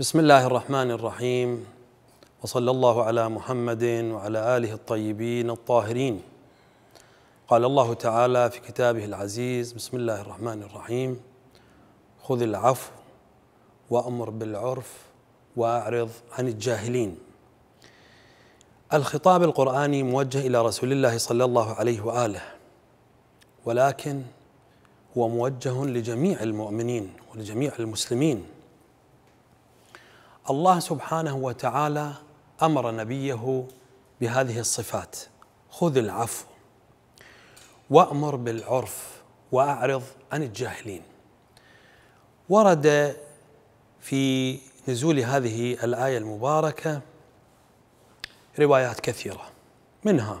بسم الله الرحمن الرحيم وصلى الله على محمد وعلى اله الطيبين الطاهرين قال الله تعالى في كتابه العزيز بسم الله الرحمن الرحيم خذ العفو وامر بالعرف واعرض عن الجاهلين الخطاب القراني موجه الى رسول الله صلى الله عليه واله ولكن هو موجه لجميع المؤمنين ولجميع المسلمين الله سبحانه وتعالى امر نبيه بهذه الصفات خذ العفو وامر بالعرف واعرض عن الجاهلين ورد في نزول هذه الايه المباركه روايات كثيره منها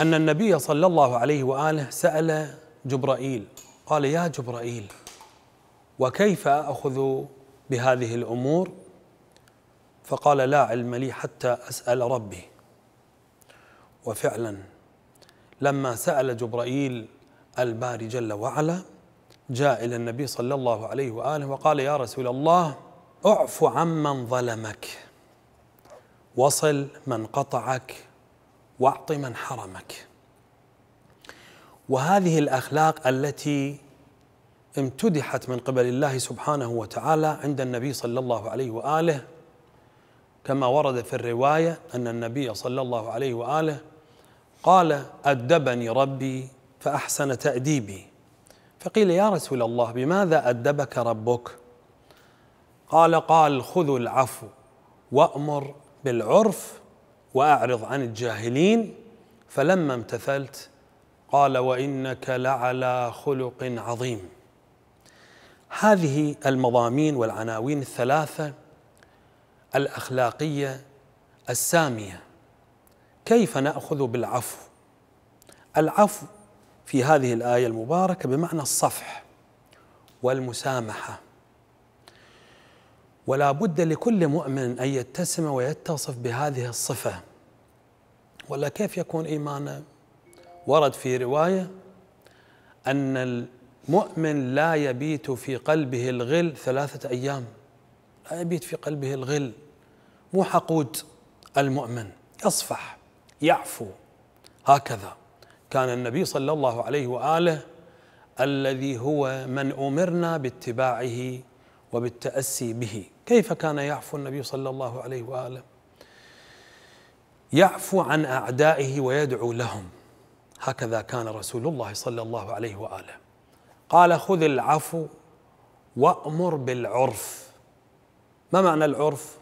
ان النبي صلى الله عليه واله سال جبرائيل قال يا جبرائيل وكيف اخذ بهذه الامور فقال لا علم لي حتى اسال ربي وفعلا لما سال جبرائيل الباري جل وعلا جاء الى النبي صلى الله عليه واله وقال يا رسول الله اعف عمن ظلمك وصل من قطعك واعط من حرمك وهذه الاخلاق التي امتدحت من قبل الله سبحانه وتعالى عند النبي صلى الله عليه واله كما ورد في الروايه ان النبي صلى الله عليه واله قال ادبني ربي فاحسن تاديبي فقيل يا رسول الله بماذا ادبك ربك قال قال خذ العفو وامر بالعرف واعرض عن الجاهلين فلما امتثلت قال وانك لعلى خلق عظيم هذه المضامين والعناوين الثلاثه الاخلاقيه الساميه كيف ناخذ بالعفو العفو في هذه الايه المباركه بمعنى الصفح والمسامحه ولا بد لكل مؤمن ان يتسم ويتصف بهذه الصفه ولا كيف يكون ايمانه ورد في روايه ان مؤمن لا يبيت في قلبه الغل ثلاثة أيام لا يبيت في قلبه الغل مو حقود المؤمن يصفح يعفو هكذا كان النبي صلى الله عليه وآله الذي هو من أمرنا باتباعه وبالتأسي به كيف كان يعفو النبي صلى الله عليه وآله يعفو عن أعدائه ويدعو لهم هكذا كان رسول الله صلى الله عليه وآله قال خذ العفو وأمر بالعرف ما معنى العرف؟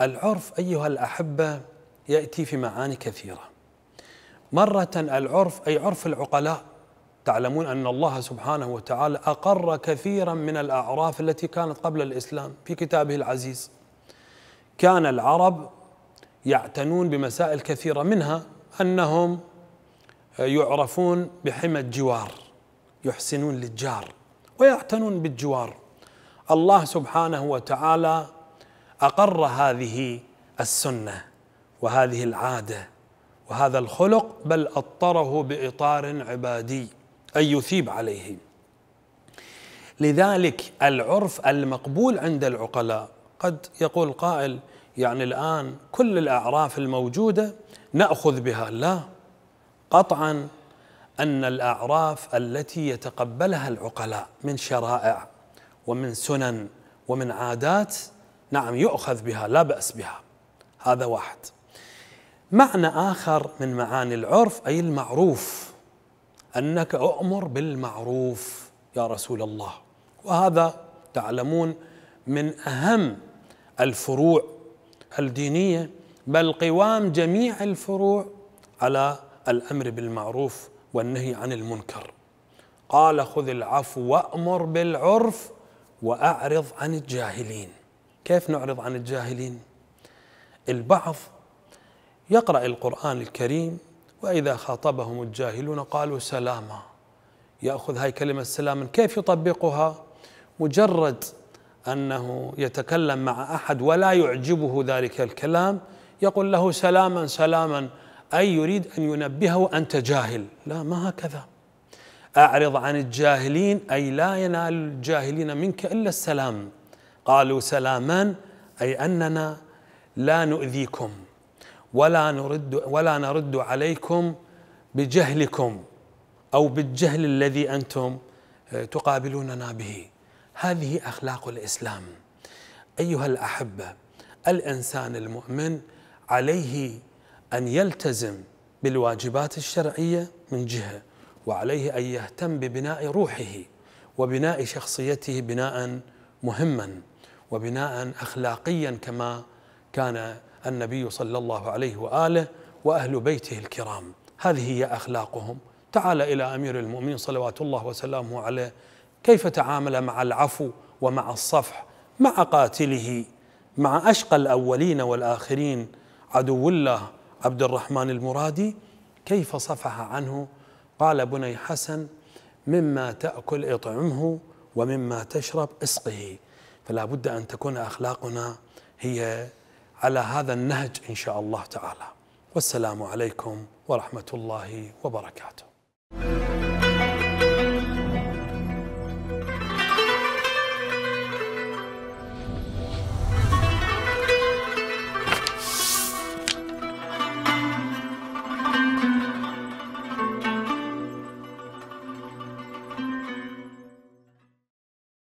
العرف أيها الأحبة يأتي في معاني كثيرة مرة العرف أي عرف العقلاء تعلمون أن الله سبحانه وتعالى أقر كثيرا من الأعراف التي كانت قبل الإسلام في كتابه العزيز كان العرب يعتنون بمسائل كثيرة منها أنهم يعرفون بحمى الجوار يحسنون للجار ويعتنون بالجوار الله سبحانه وتعالى اقر هذه السنه وهذه العاده وهذا الخلق بل اطره باطار عبادي اي يثيب عليه لذلك العرف المقبول عند العقلاء قد يقول قائل يعني الان كل الاعراف الموجوده ناخذ بها لا قطعا أن الأعراف التي يتقبلها العقلاء من شرائع ومن سنن ومن عادات نعم يؤخذ بها لا بأس بها هذا واحد معنى آخر من معاني العرف أي المعروف أنك أؤمر بالمعروف يا رسول الله وهذا تعلمون من أهم الفروع الدينية بل قوام جميع الفروع على الأمر بالمعروف والنهي عن المنكر قال خذ العفو وامر بالعرف واعرض عن الجاهلين كيف نعرض عن الجاهلين البعض يقرا القران الكريم واذا خاطبهم الجاهلون قالوا سلاما ياخذ هاي كلمه سلاما كيف يطبقها مجرد انه يتكلم مع احد ولا يعجبه ذلك الكلام يقول له سلاما سلاما أي يريد أن ينبهه أنت جاهل لا ما هكذا أعرض عن الجاهلين أي لا ينال الجاهلين منك إلا السلام قالوا سلاما أي أننا لا نؤذيكم ولا نرد ولا نرد عليكم بجهلكم أو بالجهل الذي أنتم آه، تقابلوننا به هذه أخلاق الإسلام أيها الأحبة الإنسان المؤمن عليه أن يلتزم بالواجبات الشرعية من جهة وعليه أن يهتم ببناء روحه وبناء شخصيته بناء مهما وبناء أخلاقيا كما كان النبي صلى الله عليه وآله وأهل بيته الكرام هذه هي أخلاقهم تعال إلى أمير المؤمنين صلوات الله وسلامه عليه كيف تعامل مع العفو ومع الصفح مع قاتله مع أشقى الأولين والآخرين عدو الله عبد الرحمن المرادي كيف صفح عنه قال بني حسن مما تأكل اطعمه ومما تشرب اسقه فلا بد أن تكون أخلاقنا هي على هذا النهج إن شاء الله تعالى والسلام عليكم ورحمة الله وبركاته